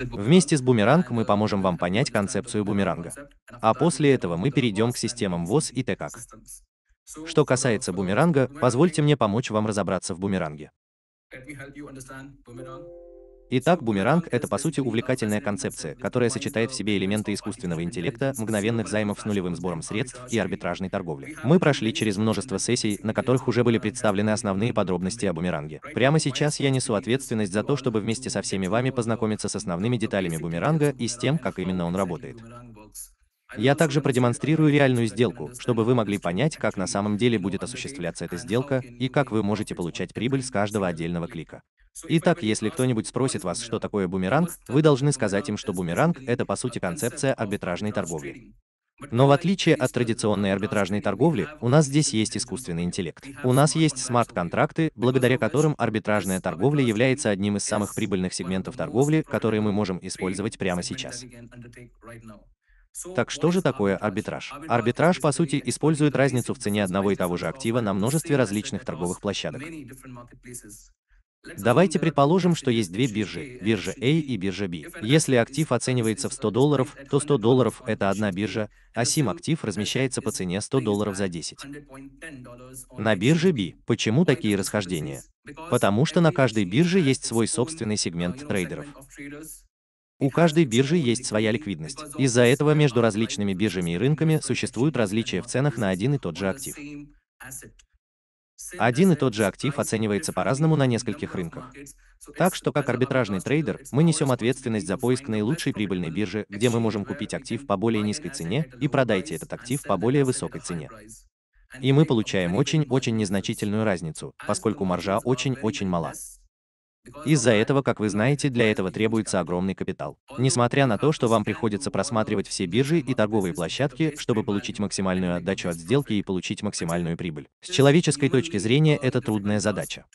Вместе с Бумеранг мы поможем вам понять концепцию бумеранга. А после этого мы перейдем к системам ВОЗ и ТЭКАК. Что касается бумеранга, позвольте мне помочь вам разобраться в бумеранге. Итак, бумеранг — это по сути увлекательная концепция, которая сочетает в себе элементы искусственного интеллекта, мгновенных займов с нулевым сбором средств и арбитражной торговли. Мы прошли через множество сессий, на которых уже были представлены основные подробности о бумеранге. Прямо сейчас я несу ответственность за то, чтобы вместе со всеми вами познакомиться с основными деталями бумеранга и с тем, как именно он работает. Я также продемонстрирую реальную сделку, чтобы вы могли понять, как на самом деле будет осуществляться эта сделка и как вы можете получать прибыль с каждого отдельного клика. Итак, если кто-нибудь спросит вас, что такое бумеранг, вы должны сказать им, что бумеранг – это по сути концепция арбитражной торговли. Но в отличие от традиционной арбитражной торговли, у нас здесь есть искусственный интеллект. У нас есть смарт-контракты, благодаря которым арбитражная торговля является одним из самых прибыльных сегментов торговли, которые мы можем использовать прямо сейчас. Так что же такое арбитраж? Арбитраж, по сути, использует разницу в цене одного и того же актива на множестве различных торговых площадок. Давайте предположим, что есть две биржи, биржа A и биржа B. Если актив оценивается в 100 долларов, то 100 долларов – это одна биржа, а сим актив размещается по цене 100 долларов за 10. На бирже B почему такие расхождения? Потому что на каждой бирже есть свой собственный сегмент трейдеров. У каждой биржи есть своя ликвидность. Из-за этого между различными биржами и рынками существуют различия в ценах на один и тот же актив. Один и тот же актив оценивается по-разному на нескольких рынках. Так что, как арбитражный трейдер, мы несем ответственность за поиск наилучшей прибыльной биржи, где мы можем купить актив по более низкой цене и продайте этот актив по более высокой цене. И мы получаем очень-очень незначительную разницу, поскольку маржа очень-очень мала. Из-за этого, как вы знаете, для этого требуется огромный капитал. Несмотря на то, что вам приходится просматривать все биржи и торговые площадки, чтобы получить максимальную отдачу от сделки и получить максимальную прибыль. С человеческой точки зрения это трудная задача.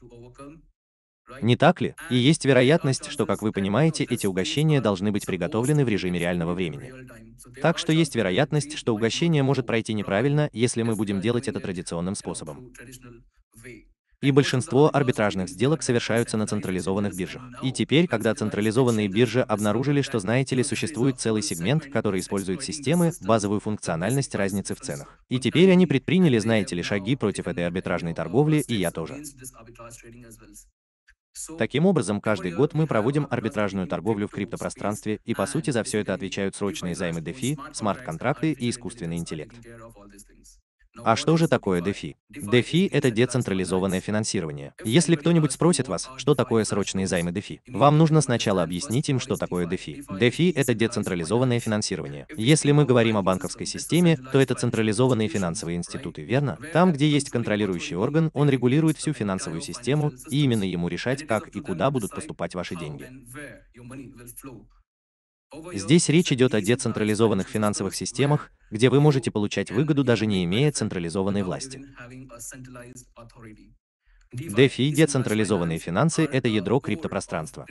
Не так ли? И есть вероятность, что, как вы понимаете, эти угощения должны быть приготовлены в режиме реального времени. Так что есть вероятность, что угощение может пройти неправильно, если мы будем делать это традиционным способом. И большинство арбитражных сделок совершаются на централизованных биржах. И теперь, когда централизованные биржи обнаружили, что, знаете ли, существует целый сегмент, который использует системы, базовую функциональность разницы в ценах. И теперь они предприняли, знаете ли, шаги против этой арбитражной торговли, и я тоже. Таким образом, каждый год мы проводим арбитражную торговлю в криптопространстве, и по сути за все это отвечают срочные займы DeFi, смарт-контракты и искусственный интеллект. А что же такое DeFi? DeFi – это децентрализованное финансирование. Если кто-нибудь спросит вас, что такое срочные займы DeFi, вам нужно сначала объяснить им, что такое DeFi. DeFi – это децентрализованное финансирование. Если мы говорим о банковской системе, то это централизованные финансовые институты, верно? Там, где есть контролирующий орган, он регулирует всю финансовую систему, и именно ему решать, как и куда будут поступать ваши деньги. Здесь речь идет о децентрализованных финансовых системах, где вы можете получать выгоду, даже не имея централизованной власти. DeFi децентрализованные финансы – это ядро криптопространства.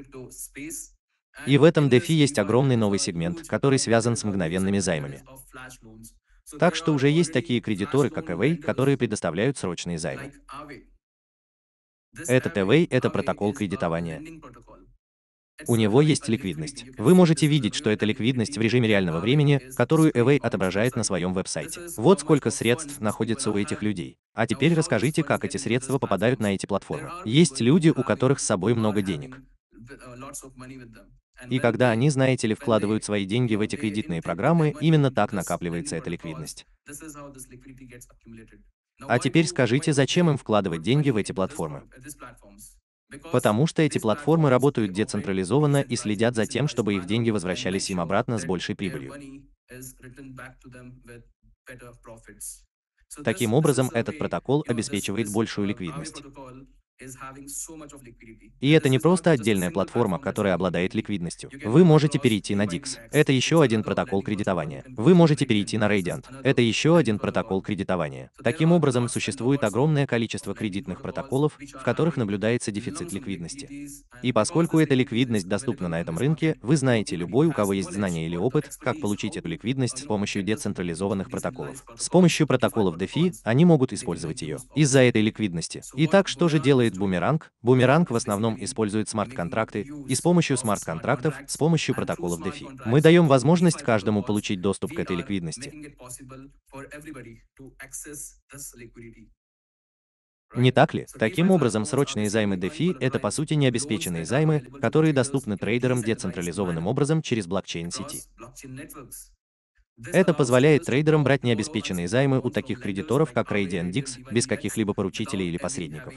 И в этом DeFi есть огромный новый сегмент, который связан с мгновенными займами. Так что уже есть такие кредиторы, как Away, которые предоставляют срочные займы. Этот Away – это протокол кредитования. У него есть ликвидность. Вы можете видеть, что это ликвидность в режиме реального времени, которую Away отображает на своем веб-сайте. Вот сколько средств находится у этих людей. А теперь расскажите, как эти средства попадают на эти платформы. Есть люди, у которых с собой много денег. И когда они, знаете ли, вкладывают свои деньги в эти кредитные программы, именно так накапливается эта ликвидность. А теперь скажите, зачем им вкладывать деньги в эти платформы? Потому что эти платформы работают децентрализованно и следят за тем, чтобы их деньги возвращались им обратно с большей прибылью. Таким образом, этот протокол обеспечивает большую ликвидность. И это не просто отдельная платформа, которая обладает ликвидностью. Вы можете перейти на DIX. Это еще один протокол кредитования. Вы можете перейти на Radiant. Это еще один протокол кредитования. Таким образом, существует огромное количество кредитных протоколов, в которых наблюдается дефицит ликвидности. И поскольку эта ликвидность доступна на этом рынке, вы знаете любой, у кого есть знания или опыт, как получить эту ликвидность с помощью децентрализованных протоколов. С помощью протоколов DeFi они могут использовать ее из-за этой ликвидности. Итак, что же делает делает бумеранг, бумеранг в основном использует смарт-контракты, и с помощью смарт-контрактов, с помощью протоколов DeFi, мы даем возможность каждому получить доступ к этой ликвидности. Не так ли? Таким образом, срочные займы DeFi – это по сути необеспеченные займы, которые доступны трейдерам децентрализованным образом через блокчейн-сети. Это позволяет трейдерам брать необеспеченные займы у таких кредиторов, как Radian Dix, без каких-либо поручителей или посредников.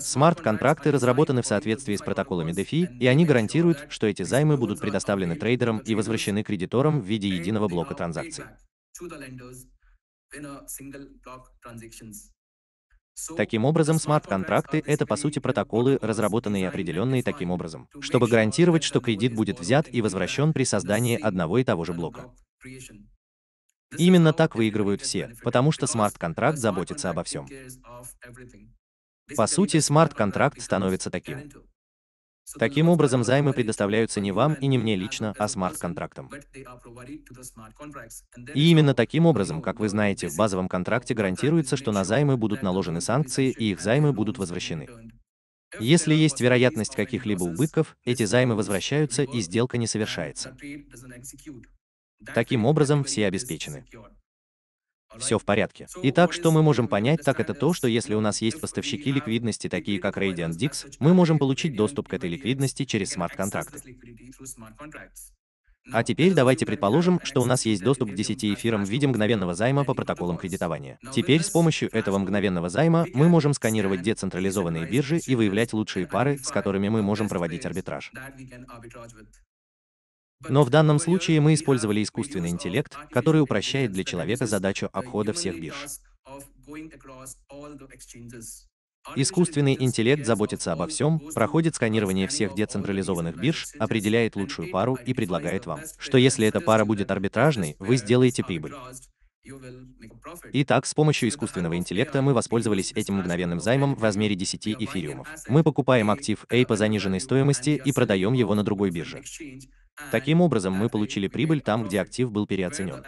Смарт-контракты разработаны в соответствии с протоколами DeFi, и они гарантируют, что эти займы будут предоставлены трейдерам и возвращены кредиторам в виде единого блока транзакций. Таким образом, смарт-контракты — это, по сути, протоколы, разработанные и определенные таким образом, чтобы гарантировать, что кредит будет взят и возвращен при создании одного и того же блока именно так выигрывают все, потому что смарт-контракт заботится обо всем. По сути, смарт-контракт становится таким. Таким образом, займы предоставляются не вам и не мне лично, а смарт-контрактам. И именно таким образом, как вы знаете, в базовом контракте гарантируется, что на займы будут наложены санкции и их займы будут возвращены. Если есть вероятность каких-либо убытков, эти займы возвращаются и сделка не совершается. Таким образом, все обеспечены. Все в порядке. Итак, что мы можем понять, так это то, что если у нас есть поставщики ликвидности, такие как Radiant Dix, мы можем получить доступ к этой ликвидности через смарт-контракты. А теперь давайте предположим, что у нас есть доступ к 10 эфирам в виде мгновенного займа по протоколам кредитования. Теперь с помощью этого мгновенного займа мы можем сканировать децентрализованные биржи и выявлять лучшие пары, с которыми мы можем проводить арбитраж. Но в данном случае мы использовали искусственный интеллект, который упрощает для человека задачу обхода всех бирж. Искусственный интеллект заботится обо всем, проходит сканирование всех децентрализованных бирж, определяет лучшую пару и предлагает вам, что если эта пара будет арбитражной, вы сделаете прибыль. Итак, с помощью искусственного интеллекта мы воспользовались этим мгновенным займом в размере 10 эфириумов. Мы покупаем актив A по заниженной стоимости и продаем его на другой бирже. Таким образом, мы получили прибыль там, где актив был переоценен.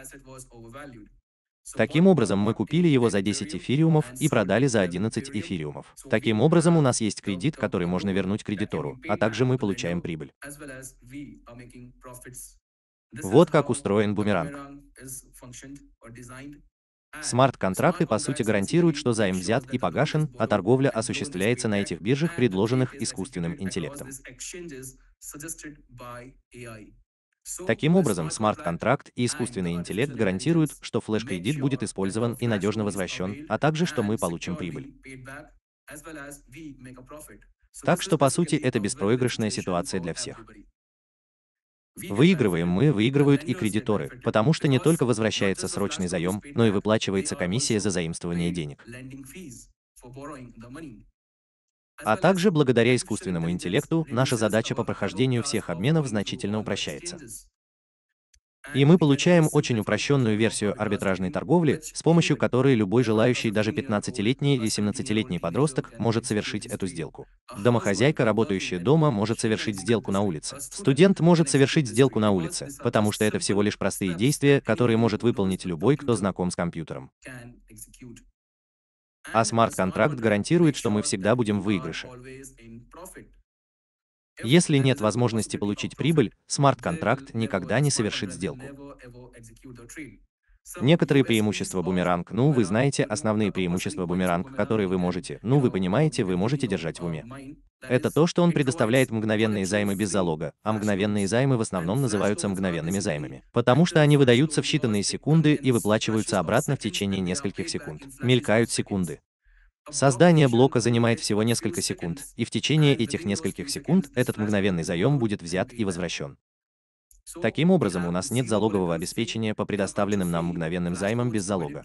Таким образом, мы купили его за 10 эфириумов и продали за 11 эфириумов. Таким образом, у нас есть кредит, который можно вернуть кредитору, а также мы получаем прибыль. Вот как устроен бумеранг. Смарт-контракты, по сути, гарантируют, что займ взят и погашен, а торговля осуществляется на этих биржах, предложенных искусственным интеллектом. Таким образом, смарт-контракт и искусственный интеллект гарантируют, что флеш-кредит будет использован и надежно возвращен, а также, что мы получим прибыль. Так что, по сути, это беспроигрышная ситуация для всех. Выигрываем мы, выигрывают и кредиторы, потому что не только возвращается срочный заем, но и выплачивается комиссия за заимствование денег. А также благодаря искусственному интеллекту наша задача по прохождению всех обменов значительно упрощается. И мы получаем очень упрощенную версию арбитражной торговли, с помощью которой любой желающий, даже 15-летний или 17-летний подросток, может совершить эту сделку. Домохозяйка, работающая дома, может совершить сделку на улице. Студент может совершить сделку на улице, потому что это всего лишь простые действия, которые может выполнить любой, кто знаком с компьютером. А смарт-контракт гарантирует, что мы всегда будем в выигрыше. Если нет возможности получить прибыль, смарт-контракт никогда не совершит сделку. Некоторые преимущества бумеранг. Ну, вы знаете основные преимущества бумеранг, которые вы можете, ну, вы понимаете, вы можете держать в уме. Это то, что он предоставляет мгновенные займы без залога, а мгновенные займы в основном называются мгновенными займами, потому что они выдаются в считанные секунды и выплачиваются обратно в течение нескольких секунд. Мелькают секунды. Создание блока занимает всего несколько секунд, и в течение этих нескольких секунд этот мгновенный заем будет взят и возвращен. Таким образом, у нас нет залогового обеспечения по предоставленным нам мгновенным займам без залога.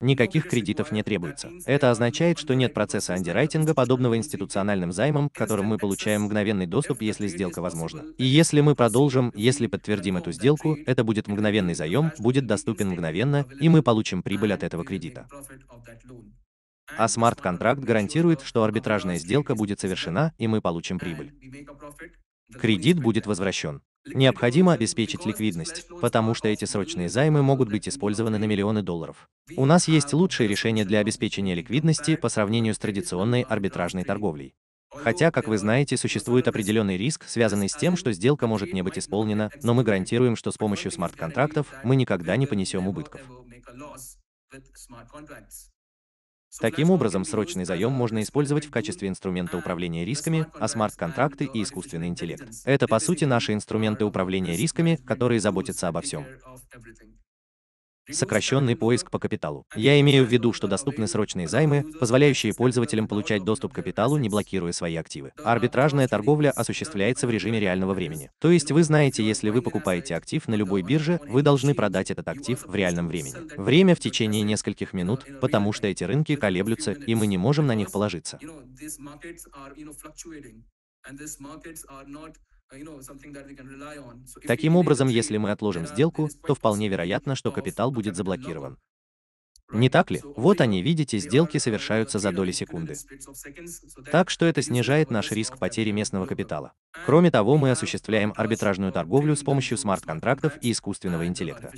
Никаких кредитов не требуется. Это означает, что нет процесса андеррайтинга, подобного институциональным займам, к которым мы получаем мгновенный доступ, если сделка возможна. И если мы продолжим, если подтвердим эту сделку, это будет мгновенный заем, будет доступен мгновенно, и мы получим прибыль от этого кредита. А смарт-контракт гарантирует, что арбитражная сделка будет совершена, и мы получим прибыль. Кредит будет возвращен. Необходимо обеспечить ликвидность, потому что эти срочные займы могут быть использованы на миллионы долларов. У нас есть лучшие решения для обеспечения ликвидности по сравнению с традиционной арбитражной торговлей. Хотя, как вы знаете, существует определенный риск, связанный с тем, что сделка может не быть исполнена, но мы гарантируем, что с помощью смарт-контрактов мы никогда не понесем убытков. Таким образом, срочный заем можно использовать в качестве инструмента управления рисками, а смарт-контракты и искусственный интеллект — это, по сути, наши инструменты управления рисками, которые заботятся обо всем. Сокращенный поиск по капиталу. Я имею в виду, что доступны срочные займы, позволяющие пользователям получать доступ к капиталу, не блокируя свои активы. Арбитражная торговля осуществляется в режиме реального времени. То есть вы знаете, если вы покупаете актив на любой бирже, вы должны продать этот актив в реальном времени. Время в течение нескольких минут, потому что эти рынки колеблются, и мы не можем на них положиться. Таким образом, если мы отложим uh, сделку, то вполне вероятно, что капитал будет заблокирован. Не так ли? Вот они, видите, сделки совершаются за доли секунды. Так что это снижает наш риск потери местного капитала. Кроме того, мы осуществляем арбитражную торговлю с помощью смарт-контрактов и искусственного интеллекта.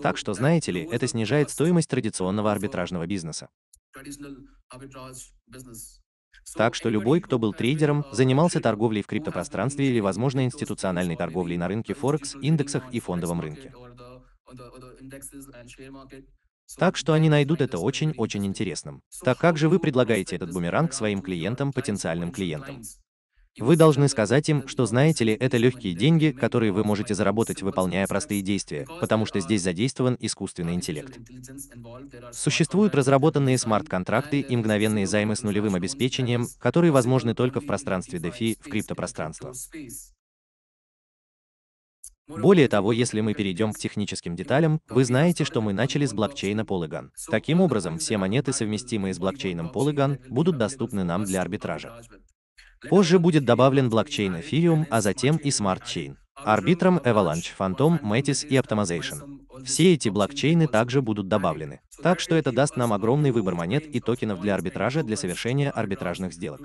Так что, знаете ли, это снижает стоимость традиционного арбитражного бизнеса. Так что любой, кто был трейдером, занимался торговлей в криптопространстве или, возможно, институциональной торговлей на рынке Форекс, индексах и фондовом рынке. Так что они найдут это очень-очень интересным. Так как же вы предлагаете этот бумеранг своим клиентам, потенциальным клиентам? Вы должны сказать им, что знаете ли, это легкие деньги, которые вы можете заработать, выполняя простые действия, потому что здесь задействован искусственный интеллект. Существуют разработанные смарт-контракты и мгновенные займы с нулевым обеспечением, которые возможны только в пространстве DeFi, в криптопространство. Более того, если мы перейдем к техническим деталям, вы знаете, что мы начали с блокчейна Polygon. Таким образом, все монеты, совместимые с блокчейном Polygon, будут доступны нам для арбитража. Позже будет добавлен блокчейн Ethereum, а затем и смарт-чейн. Арбитром Avalanche, Phantom, Metis и Optimization. Все эти блокчейны также будут добавлены. Так что это даст нам огромный выбор монет и токенов для арбитража для совершения арбитражных сделок.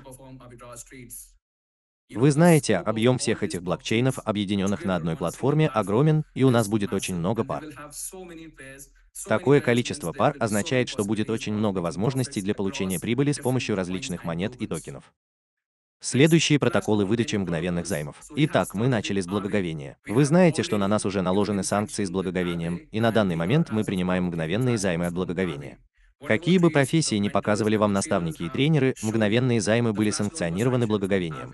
Вы знаете, объем всех этих блокчейнов, объединенных на одной платформе, огромен, и у нас будет очень много пар. Такое количество пар означает, что будет очень много возможностей для получения прибыли с помощью различных монет и токенов. Следующие протоколы выдачи мгновенных займов. Итак, мы начали с благоговения. Вы знаете, что на нас уже наложены санкции с благоговением, и на данный момент мы принимаем мгновенные займы от благоговения. Какие бы профессии ни показывали вам наставники и тренеры, мгновенные займы были санкционированы благоговением.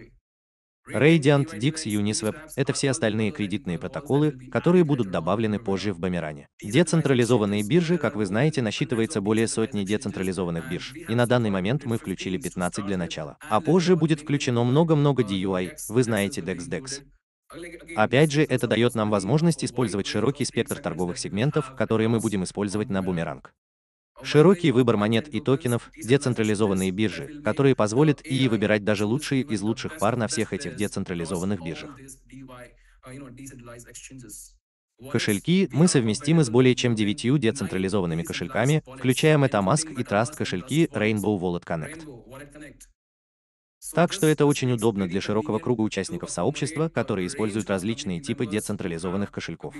Radiant, DIX, Uniswap — это все остальные кредитные протоколы, которые будут добавлены позже в Бомеране. Децентрализованные биржи, как вы знаете, насчитывается более сотни децентрализованных бирж, и на данный момент мы включили 15 для начала. А позже будет включено много-много DUI, вы знаете Dexdex. Опять же, это дает нам возможность использовать широкий спектр торговых сегментов, которые мы будем использовать на Бумеранг. Широкий выбор монет и токенов, децентрализованные биржи, которые позволят ИИ выбирать даже лучшие из лучших пар на всех этих децентрализованных биржах. Кошельки мы совместимы с более чем девятью децентрализованными кошельками, включая MetaMask и Trust кошельки Rainbow Wallet Connect. Так что это очень удобно для широкого круга участников сообщества, которые используют различные типы децентрализованных кошельков.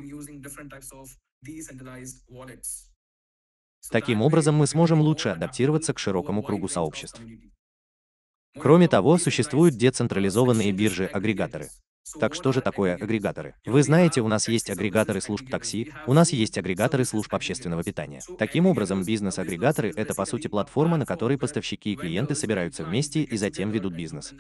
Таким образом мы сможем лучше адаптироваться к широкому кругу сообществ. Кроме того, существуют децентрализованные биржи-агрегаторы. Так что же такое агрегаторы? Вы знаете, у нас есть агрегаторы служб такси, у нас есть агрегаторы служб общественного питания. Таким образом, бизнес-агрегаторы – это, по сути, платформа, на которой поставщики и клиенты собираются вместе и затем ведут бизнес.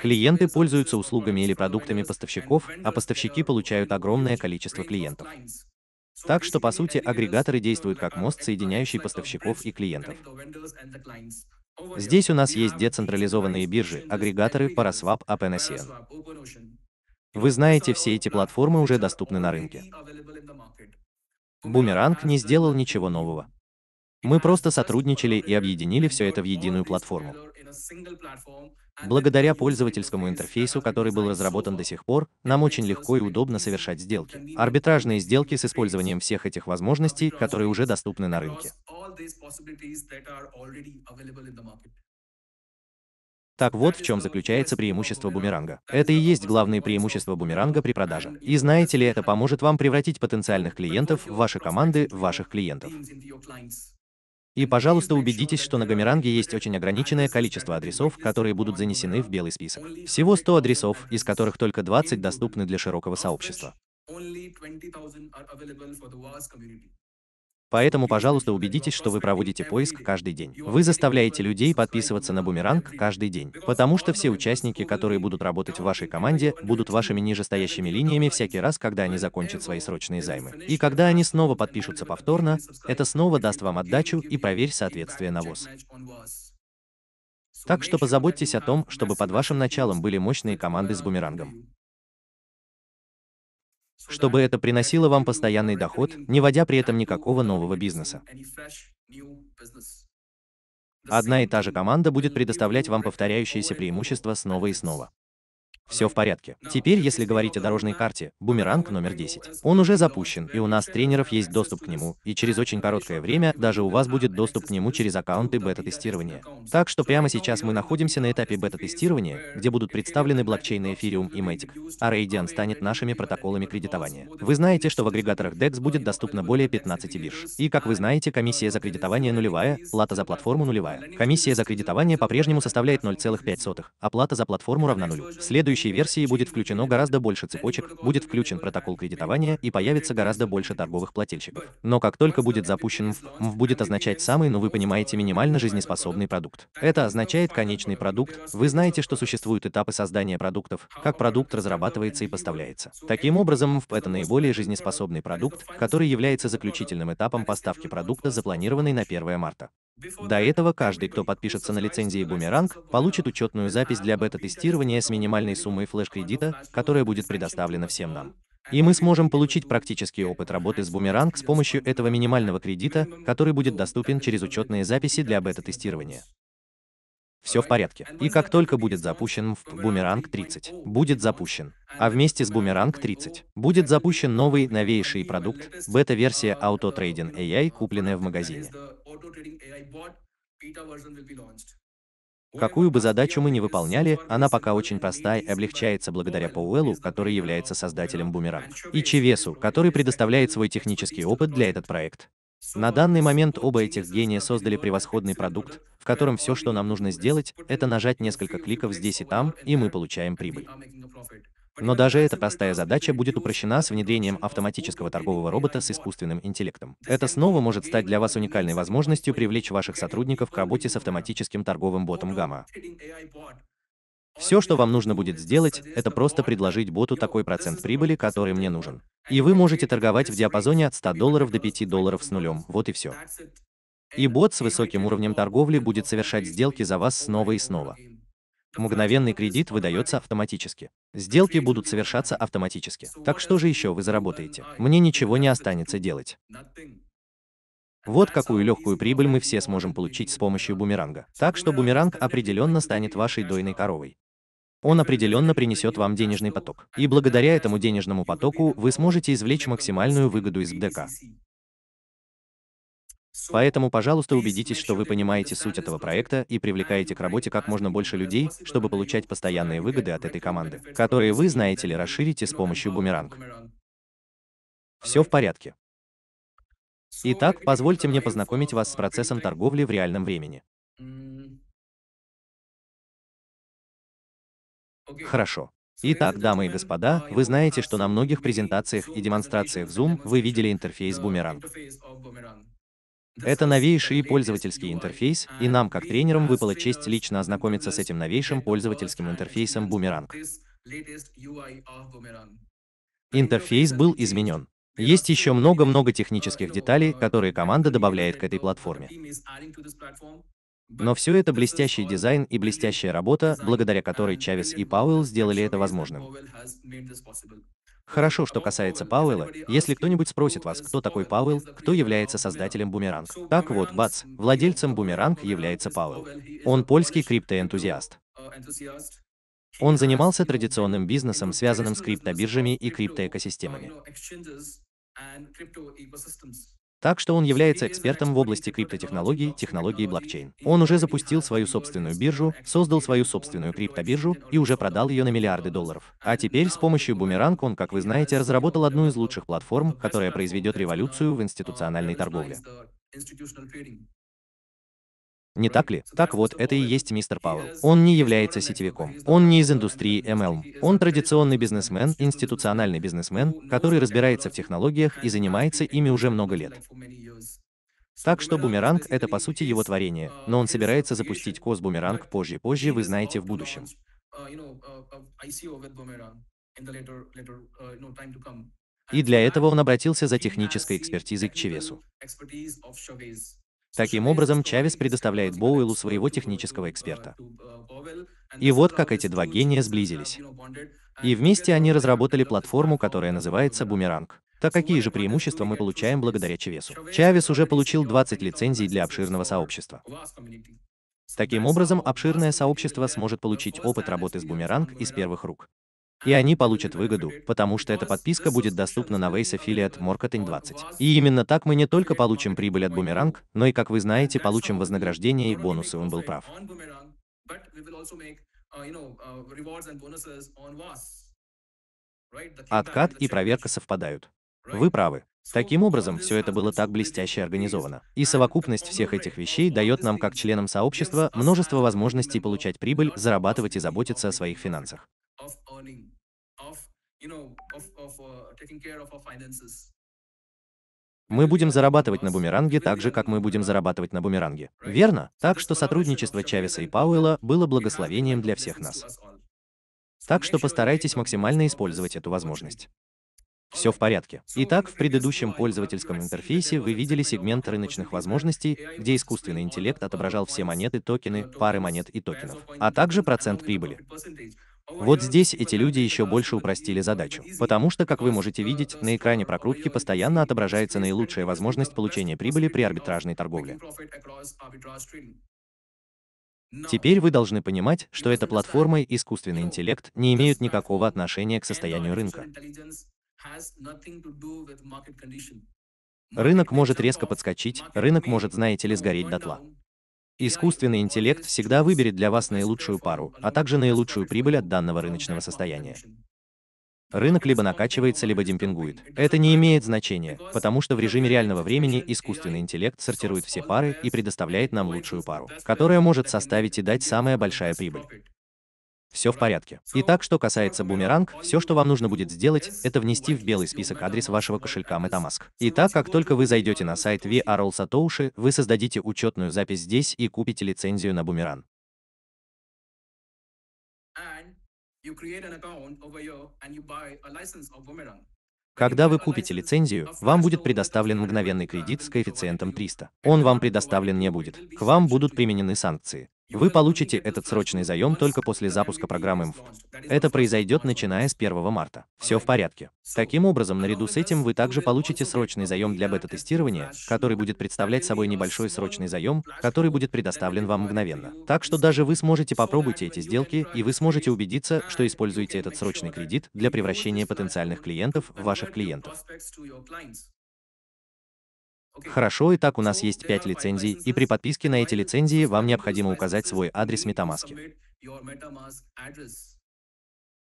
Клиенты пользуются услугами или продуктами поставщиков, а поставщики получают огромное количество клиентов. Так что, по сути, агрегаторы действуют как мост, соединяющий поставщиков и клиентов. Здесь у нас есть децентрализованные биржи, агрегаторы Paraswap, OpenOcean. Вы знаете, все эти платформы уже доступны на рынке. Бумеранг не сделал ничего нового. Мы просто сотрудничали и объединили все это в единую платформу. Благодаря пользовательскому интерфейсу, который был разработан до сих пор, нам очень легко и удобно совершать сделки. Арбитражные сделки с использованием всех этих возможностей, которые уже доступны на рынке. Так вот в чем заключается преимущество бумеранга. Это и есть главное преимущество бумеранга при продаже. И знаете ли, это поможет вам превратить потенциальных клиентов в ваши команды, в ваших клиентов. И, пожалуйста, убедитесь, что на Гомеранге есть очень ограниченное количество адресов, которые будут занесены в белый список. Всего 100 адресов, из которых только 20 доступны для широкого сообщества. only 20,000 are available for the vast community. Поэтому, пожалуйста, убедитесь, что вы проводите поиск каждый день. Вы заставляете людей подписываться на бумеранг каждый день, потому что все участники, которые будут работать в вашей команде, будут вашими нижестоящими линиями всякий раз, когда они закончат свои срочные займы. И когда они снова подпишутся повторно, это снова даст вам отдачу и проверь соответствие на ВОЗ. Так что позаботьтесь о том, чтобы под вашим началом были мощные команды с бумерангом чтобы это приносило вам постоянный доход, не вводя при этом никакого нового бизнеса. Одна и та же команда будет предоставлять вам повторяющиеся преимущества снова и снова. Все в порядке. Теперь, если говорить о дорожной карте, бумеранг номер 10. Он уже запущен, и у нас тренеров есть доступ к нему, и через очень короткое время даже у вас будет доступ к нему через аккаунты бета-тестирования. Так что прямо сейчас мы находимся на этапе бета-тестирования, где будут представлены блокчейны Ethereum и Matic, а Radian станет нашими протоколами кредитования. Вы знаете, что в агрегаторах DEX будет доступно более 15 бирж. И, как вы знаете, комиссия за кредитование нулевая, плата за платформу нулевая. Комиссия за кредитование по-прежнему составляет 0,5, а плата за платформу равна нулю. Следующий следующей версии будет включено гораздо больше цепочек, будет включен протокол кредитования и появится гораздо больше торговых плательщиков. Но как только будет запущен МФ, МФ будет означать самый, ну вы понимаете, минимально жизнеспособный продукт. Это означает конечный продукт. Вы знаете, что существуют этапы создания продуктов, как продукт разрабатывается и поставляется. Таким образом, МФ это наиболее жизнеспособный продукт, который является заключительным этапом поставки продукта, запланированный на 1 марта. До этого каждый, кто подпишется на лицензии Бумеранг, получит учетную запись для бета-тестирования с минимальной суммой флеш-кредита, которая будет предоставлена всем нам. И мы сможем получить практический опыт работы с Бумеранг с помощью этого минимального кредита, который будет доступен через учетные записи для бета-тестирования. Все в порядке. И как только будет запущен МФП, Бумеранг 30 будет запущен. А вместе с Бумеранг 30 будет запущен новый, новейший продукт, бета-версия Auto Trading AI, купленная в магазине. Какую бы задачу мы ни выполняли, она пока очень простая и облегчается благодаря Пауэлу, который является создателем Бумеранг, и Чевесу, который предоставляет свой технический опыт для этот проект. На данный момент оба этих гения создали превосходный продукт, в котором все, что нам нужно сделать, это нажать несколько кликов здесь и там, и мы получаем прибыль. Но даже эта простая задача будет упрощена с внедрением автоматического торгового робота с искусственным интеллектом. Это снова может стать для вас уникальной возможностью привлечь ваших сотрудников к работе с автоматическим торговым ботом Гамма. Все, что вам нужно будет сделать, это просто предложить боту такой процент прибыли, который мне нужен. И вы можете торговать в диапазоне от 100 долларов до 5 долларов с нулем, вот и все. И бот с высоким уровнем торговли будет совершать сделки за вас снова и снова. Мгновенный кредит выдается автоматически. Сделки будут совершаться автоматически. Так что же еще вы заработаете? Мне ничего не останется делать. Вот какую легкую прибыль мы все сможем получить с помощью бумеранга. Так что бумеранг определенно станет вашей дойной коровой. Он определенно принесет вам денежный поток. И благодаря этому денежному потоку вы сможете извлечь максимальную выгоду из БДК. Поэтому, пожалуйста, убедитесь, что вы понимаете суть этого проекта и привлекаете к работе как можно больше людей, чтобы получать постоянные выгоды от этой команды, которые вы, знаете ли, расширите с помощью бумеранг. Все в порядке. Итак, позвольте мне познакомить вас с процессом торговли в реальном времени. Хорошо. Итак, дамы и господа, вы знаете, что на многих презентациях и демонстрациях Zoom вы видели интерфейс Boomerang. Это новейший пользовательский интерфейс, и а нам, как тренерам, выпала честь лично ознакомиться с этим новейшим пользовательским э, интерфейсом Boomerang. Интерфейс был изменен. Есть еще много-много технических деталей, которые команда добавляет к этой платформе. Но все это блестящий дизайн и блестящая работа, благодаря которой Чавес и Пауэлл сделали это возможным. Хорошо, что касается Пауэлла, если кто-нибудь спросит вас, кто такой Пауэлл, кто является создателем Бумеранг. Так вот, бац, владельцем Бумеранг является Пауэлл. Он польский криптоэнтузиаст. Он занимался традиционным бизнесом, связанным с криптобиржами и криптоэкосистемами. Так что он является экспертом в области криптотехнологий, технологий блокчейн. Он уже запустил свою собственную биржу, создал свою собственную криптобиржу и уже продал ее на миллиарды долларов. А теперь с помощью Boomerang он, как вы знаете, разработал одну из лучших платформ, которая произведет революцию в институциональной торговле. Не так ли? Так вот, это и есть мистер Пауэлл. Он не является сетевиком. Он не из индустрии MLM. Он традиционный бизнесмен, институциональный бизнесмен, который разбирается в технологиях и занимается ими уже много лет. Так что бумеранг — это по сути его творение, но он собирается запустить коз бумеранг позже-позже, вы знаете, в будущем. И для этого он обратился за технической экспертизой к Чевесу. Таким образом, Чавес предоставляет Боуэлу своего технического эксперта. И вот как эти два гения сблизились. И вместе они разработали платформу, которая называется «Бумеранг». Так какие же преимущества мы получаем благодаря Чавесу? Чавес уже получил 20 лицензий для обширного сообщества. Таким образом, обширное сообщество сможет получить опыт работы с бумеранг из первых рук. И они получат выгоду, потому что эта подписка будет доступна на Waze Affiliate Marketing 20. И именно так мы не только получим прибыль от Бумеранг, но и, как вы знаете, получим вознаграждение и бонусы, он был прав. Откат и проверка совпадают. Вы правы. Таким образом, все это было так блестяще организовано. И совокупность всех этих вещей дает нам, как членам сообщества, множество возможностей получать прибыль, зарабатывать и заботиться о своих финансах earning, of, you know, of, of uh, taking care of our finances. Мы будем зарабатывать на бумеранге так же, как мы будем зарабатывать на бумеранге. Верно? Так что сотрудничество Чавеса и Пауэлла было благословением для всех нас. Так что постарайтесь максимально использовать эту возможность. Все в порядке. Итак, в предыдущем пользовательском интерфейсе вы видели сегмент рыночных возможностей, где искусственный интеллект отображал все монеты, токены, пары монет и токенов, а также процент прибыли. Вот здесь эти люди еще больше упростили задачу, потому что, как вы можете видеть, на экране прокрутки постоянно отображается наилучшая возможность получения прибыли при арбитражной торговле. Теперь вы должны понимать, что эта платформа и искусственный интеллект не имеют никакого отношения к состоянию рынка. Рынок может резко подскочить, рынок может, знаете ли, сгореть дотла. Искусственный интеллект всегда выберет для вас наилучшую пару, а также наилучшую прибыль от данного рыночного состояния. Рынок либо накачивается, либо демпингует. Это не имеет значения, потому что в режиме реального времени искусственный интеллект сортирует все пары и предоставляет нам лучшую пару, которая может составить и дать самая большая прибыль. Все в порядке. Итак, что касается бумеранг, все, что вам нужно будет сделать, это внести в белый список адрес вашего кошелька MetaMask. Итак, как только вы зайдете на сайт VRL Satoshi, вы создадите учетную запись здесь и купите лицензию на бумеранг. Когда вы купите лицензию, вам будет предоставлен мгновенный кредит с коэффициентом 300. Он вам предоставлен не будет. К вам будут применены санкции вы получите этот срочный заем только после запуска программы МФ. Это произойдет начиная с 1 марта. Все в порядке. Таким образом, наряду с этим вы также получите срочный заем для бета-тестирования, который будет представлять собой небольшой срочный заем, который будет предоставлен вам мгновенно. Так что даже вы сможете попробовать эти сделки, и вы сможете убедиться, что используете этот срочный кредит для превращения потенциальных клиентов в ваших клиентов. Хорошо, и так у нас ну, есть 5 э, лицензий, и при подписке на эти лицензии вам необходимо указать свой адрес MetaMask.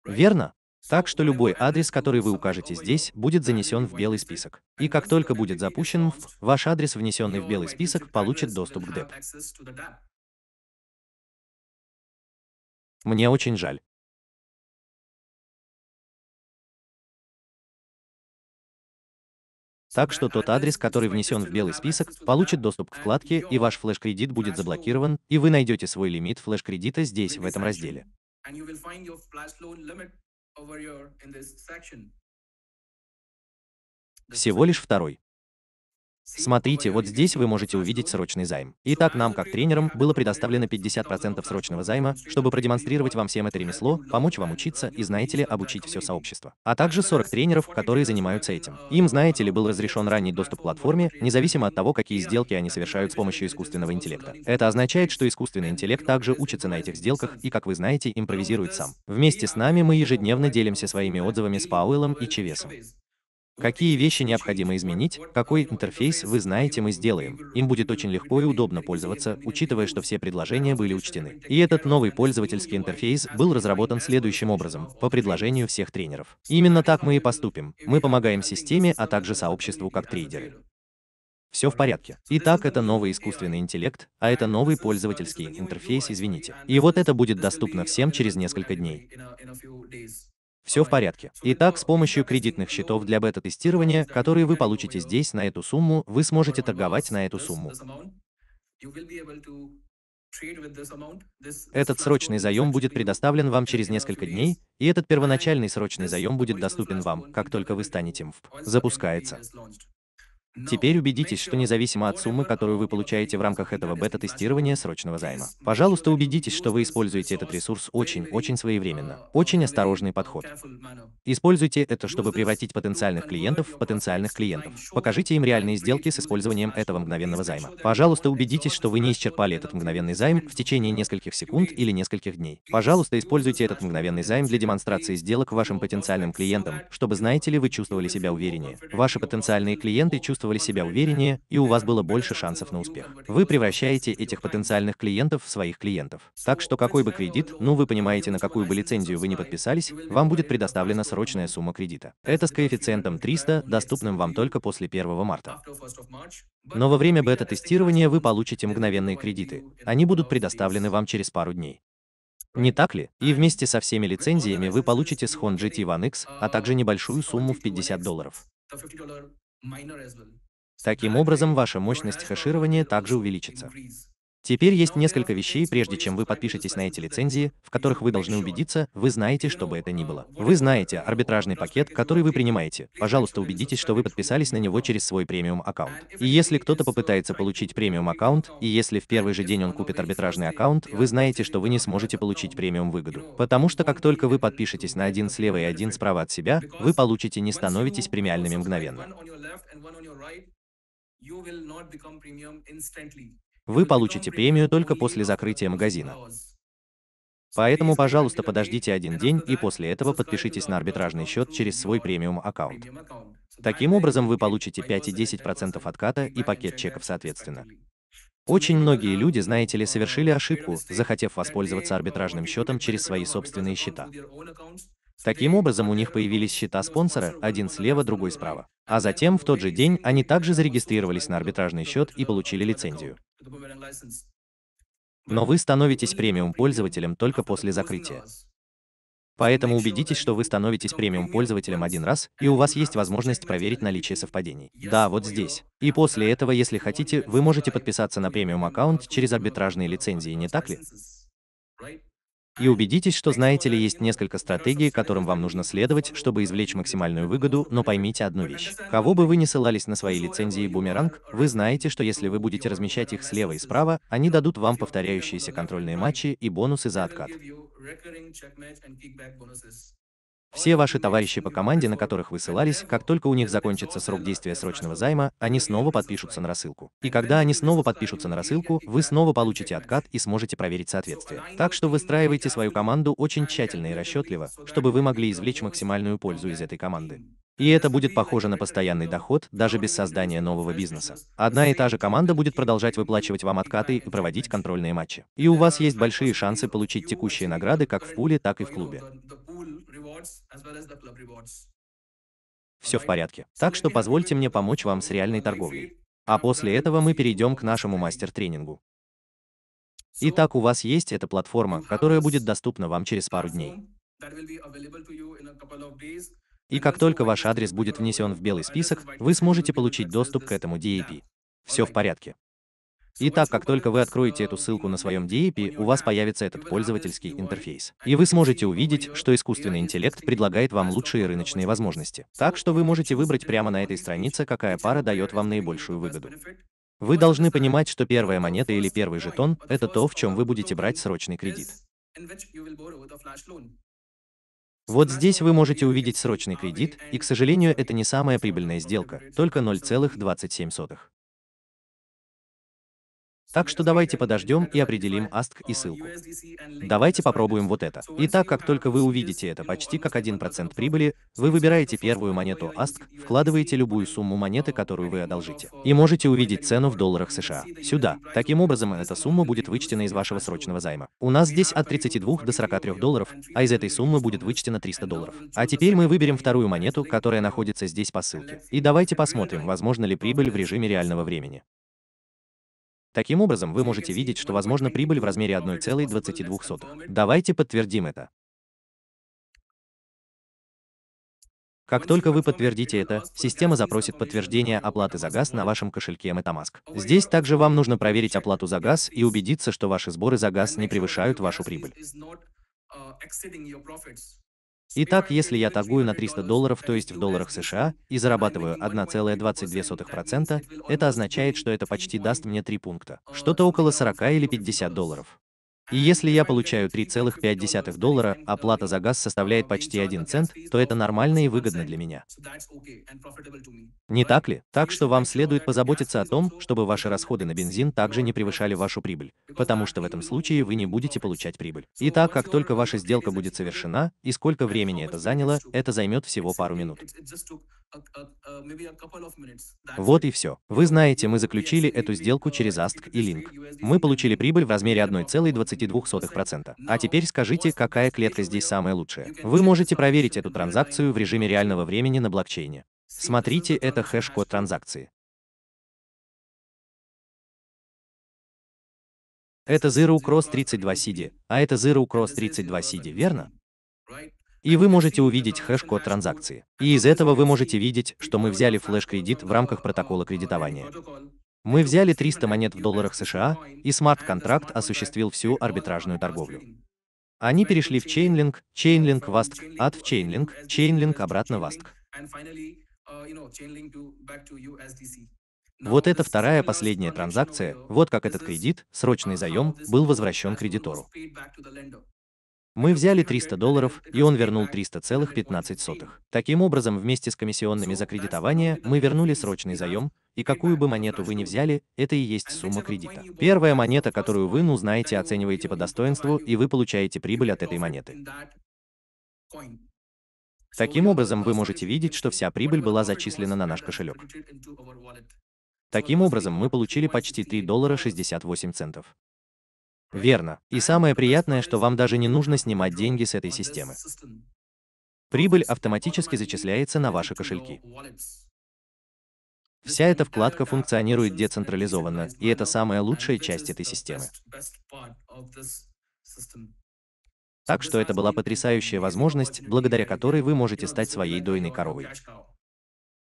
Верно? Так что любой адрес, который вы укажете здесь, будет занесен в белый список. И как только будет запущен МФ, ваш адрес, внесенный в белый список, получит доступ к DEP. Мне очень жаль. Так что тот адрес, который внесен в белый список, получит доступ к вкладке, и ваш флеш-кредит будет заблокирован, и вы найдете свой лимит флеш-кредита здесь, в этом разделе. Всего лишь второй. Смотрите, вот здесь вы можете увидеть срочный займ. Итак, нам, как тренерам, было предоставлено 50% срочного займа, чтобы продемонстрировать вам всем это ремесло, помочь вам учиться и, знаете ли, обучить все сообщество. А также 40 тренеров, которые занимаются этим. Им, знаете ли, был разрешен ранний доступ к платформе, независимо от того, какие сделки они совершают с помощью искусственного интеллекта. Это означает, что искусственный интеллект также учится на этих сделках и, как вы знаете, импровизирует сам. Вместе с нами мы ежедневно делимся своими отзывами с Пауэлом и Чевесом. Какие вещи необходимо изменить, какой интерфейс вы знаете мы сделаем. Им будет очень легко и удобно пользоваться, учитывая, что все предложения были учтены. И этот новый пользовательский интерфейс был разработан следующим образом, по предложению всех тренеров. Именно так мы и поступим. Мы помогаем системе, а также сообществу как трейдеры. Все в порядке. Итак, это новый искусственный интеллект, а это новый пользовательский интерфейс, извините. И вот это будет доступно всем через несколько дней. Все в порядке. Итак, с помощью кредитных счетов для бета-тестирования, которые вы получите здесь на эту сумму, вы сможете торговать на эту сумму. Этот срочный заем будет предоставлен вам через несколько дней, и этот первоначальный срочный заем будет доступен вам, как только вы станете МФП. Запускается. Теперь убедитесь, что независимо от суммы, которую вы получаете в рамках этого бета-тестирования срочного займа, пожалуйста, убедитесь, что вы используете этот ресурс очень-очень своевременно. Очень осторожный подход. Используйте это, чтобы превратить потенциальных клиентов в потенциальных а клиентов. Покажите им реальные сделки с использованием этого мгновенного займа. Пожалуйста, а убедитесь, что вы не исчерпали этот мгновенный займ а в течение нескольких секунд или нескольких дней. Пожалуйста, используйте этот мгновенный займ для демонстрации сделок вашим потенциальным клиентам, чтобы знаете ли вы чувствовали себя увереннее. Ваши потенциальные клиенты чувствуют чувствовали себя увереннее, и у вас было больше шансов на успех. Вы превращаете этих потенциальных клиентов в своих клиентов. Так что какой бы кредит, ну вы понимаете, на какую бы лицензию вы не подписались, вам будет предоставлена срочная сумма кредита. Это с коэффициентом 300, доступным вам только после 1 марта. Но во время бета-тестирования вы получите мгновенные кредиты. Они будут предоставлены вам через пару дней. Не так ли? И вместе со всеми лицензиями вы получите с Hon GT One X, а также небольшую сумму в 50 долларов. Таким образом, ваша мощность хэширования также увеличится. Теперь есть несколько вещей, прежде чем вы подпишетесь на эти лицензии, в которых вы должны убедиться, вы знаете, что бы это ни было. Вы знаете арбитражный пакет, который вы принимаете. Пожалуйста, убедитесь, что вы подписались на него через свой премиум аккаунт. И если кто-то попытается получить премиум аккаунт, и если в первый же день он купит арбитражный аккаунт, вы знаете, что вы не сможете получить премиум выгоду. Потому что как только вы подпишетесь на один слева и один справа от себя, вы получите не становитесь премиальными мгновенно. you will not become premium instantly. Вы получите премию только после закрытия магазина. Поэтому, пожалуйста, подождите один день и после этого подпишитесь на арбитражный счет через свой премиум аккаунт. Таким образом, вы получите 5 и 10% отката и пакет чеков соответственно. Очень многие люди, знаете ли, совершили ошибку, захотев воспользоваться арбитражным счетом через свои собственные счета. Таким образом, у них появились счета спонсора, один слева, другой справа. А затем, в тот же день, они также зарегистрировались на арбитражный счет и получили лицензию. Но вы становитесь премиум-пользователем только после закрытия. Поэтому убедитесь, что вы становитесь премиум-пользователем один раз, и у вас есть возможность проверить наличие совпадений. Да, вот здесь. И после этого, если хотите, вы можете подписаться на премиум-аккаунт через арбитражные лицензии, не так ли? И убедитесь, что знаете ли, есть несколько стратегий, которым вам нужно следовать, чтобы извлечь максимальную выгоду, но поймите одну вещь. Кого бы вы ни ссылались на свои лицензии бумеранг, вы знаете, что если вы будете размещать их слева и справа, они дадут вам повторяющиеся контрольные матчи и бонусы за откат. Все ваши товарищи по команде, на которых вы ссылались, как только у них закончится срок действия срочного займа, они снова подпишутся на рассылку. И когда они снова подпишутся на рассылку, вы снова получите откат и сможете проверить соответствие. Так что выстраивайте свою команду очень тщательно и расчетливо, чтобы вы могли извлечь максимальную пользу из этой команды. И это будет похоже на постоянный доход, даже без создания нового бизнеса. Одна и та же команда будет продолжать выплачивать вам откаты и проводить контрольные матчи. И у вас есть большие шансы получить текущие награды как в пуле, так и в клубе. Все в порядке. Так что позвольте мне помочь вам с реальной торговлей. А после этого мы перейдем к нашему мастер-тренингу. Итак, у вас есть эта платформа, которая будет доступна вам через пару дней. И как только ваш адрес будет внесен в белый список, вы сможете получить доступ к этому DAP. Все в порядке. Итак, как только вы откроете эту ссылку на своем DAP, у вас появится этот пользовательский интерфейс. И вы сможете увидеть, что искусственный интеллект предлагает вам лучшие рыночные возможности. Так что вы можете выбрать прямо на этой странице, какая пара дает вам наибольшую выгоду. Вы должны понимать, что первая монета или первый жетон – это то, в чем вы будете брать срочный кредит. Вот здесь вы можете увидеть срочный кредит, и, к сожалению, это не самая прибыльная сделка, только 0,27. Так что давайте подождем и определим ASK и ссылку. Давайте попробуем вот это. Итак, как только вы увидите это почти как 1% прибыли, вы выбираете первую монету ASK, вкладываете любую сумму монеты, которую вы одолжите, и можете увидеть цену в долларах США. Сюда. Таким образом, эта сумма будет вычтена из вашего срочного займа. У нас здесь от 32 до 43 долларов, а из этой суммы будет вычтено 300 долларов. А теперь мы выберем вторую монету, которая находится здесь по ссылке. И давайте посмотрим, возможно ли прибыль в режиме реального времени. Таким образом, вы можете видеть, что возможно прибыль в размере 1,22. Давайте подтвердим это. Как только вы подтвердите это, система запросит подтверждение оплаты за газ на вашем кошельке MetaMask. Здесь также вам нужно проверить оплату за газ и убедиться, что ваши сборы за газ не превышают вашу прибыль. Итак, если я торгую на 300 долларов, то есть в долларах США, и зарабатываю 1,22%, это означает, что это почти даст мне 3 пункта, что-то около 40 или 50 долларов. И если я получаю 3,5 доллара, а плата за газ составляет почти 1 цент, то это нормально и выгодно для меня. Не так ли? Так что вам следует позаботиться о том, чтобы ваши расходы на бензин также не превышали вашу прибыль, потому что в этом случае вы не будете получать прибыль. Итак, как только ваша сделка будет совершена, и сколько времени это заняло, это займет всего пару минут. Вот и все. Вы знаете, мы заключили эту сделку через Ask и Link. Мы получили прибыль в размере 1,20 0,22%. А теперь скажите, какая клетка здесь самая лучшая. Вы можете проверить эту транзакцию в режиме реального времени на блокчейне. Смотрите, это хэш-код транзакции. Это Zero Cross 32 CD, а это Zero Cross 32 CD, верно? И вы можете увидеть хэш-код транзакции. И из этого вы можете видеть, что мы взяли флеш-кредит в рамках протокола кредитования. Мы взяли 300 монет в долларах США, и смарт-контракт осуществил всю арбитражную торговлю. Они перешли в Chainlink, Chainlink Vastk, от в Chainlink, Chainlink обратно Vastk. Вот это вторая последняя транзакция, вот как этот кредит, срочный заем, был возвращен кредитору. Мы взяли 300 долларов, и он вернул 300,15. Таким образом, вместе с комиссионными за кредитование, мы вернули срочный заем, и какую бы монету вы ни взяли, это и есть сумма кредита. Первая монета, которую вы, ну, знаете, оцениваете по достоинству, и вы получаете прибыль от этой монеты. Таким образом, вы можете видеть, что вся прибыль была зачислена на наш кошелек. Таким образом, мы получили почти 3 доллара 68 центов. Верно. И самое приятное, что вам даже не нужно снимать деньги с этой системы. Прибыль автоматически зачисляется на ваши кошельки. Вся эта вкладка функционирует децентрализованно, и это самая лучшая часть этой системы. Так что это была потрясающая возможность, благодаря которой вы можете стать своей дойной коровой.